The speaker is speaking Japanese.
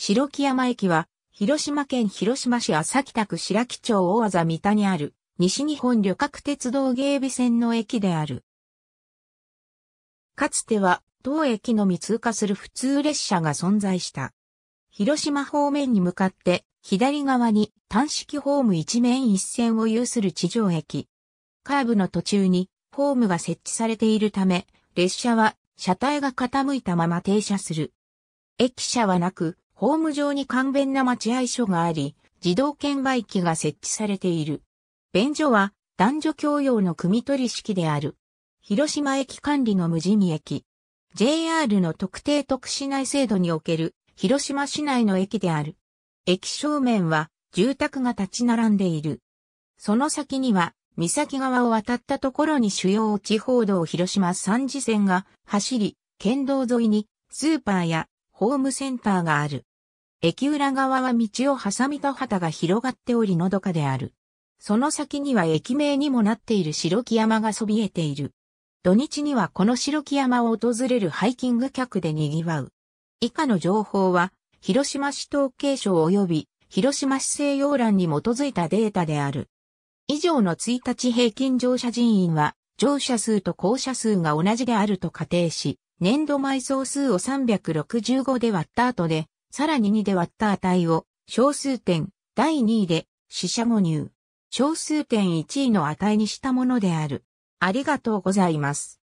白木山駅は、広島県広島市朝北区白木町大和三田にある、西日本旅客鉄道芸備線の駅である。かつては、当駅のみ通過する普通列車が存在した。広島方面に向かって、左側に単式ホーム一面一線を有する地上駅。カーブの途中に、ホームが設置されているため、列車は車体が傾いたまま停車する。駅舎はなく、ホーム上に簡便な待合所があり、自動券売機が設置されている。便所は男女共用の組取式である。広島駅管理の無人駅。JR の特定特市内制度における広島市内の駅である。駅正面は住宅が立ち並んでいる。その先には、三崎川を渡ったところに主要地方道広島三次線が走り、県道沿いにスーパーやホームセンターがある。駅裏側は道を挟み田畑が広がっておりのどかである。その先には駅名にもなっている白木山がそびえている。土日にはこの白木山を訪れるハイキング客で賑わう。以下の情報は、広島市統計省及び広島市西洋欄に基づいたデータである。以上の1日平均乗車人員は、乗車数と降車数が同じであると仮定し、年度埋葬数を365で割った後で、さらに2で割った値を小数点第2位で死者誤入。小数点1位の値にしたものである。ありがとうございます。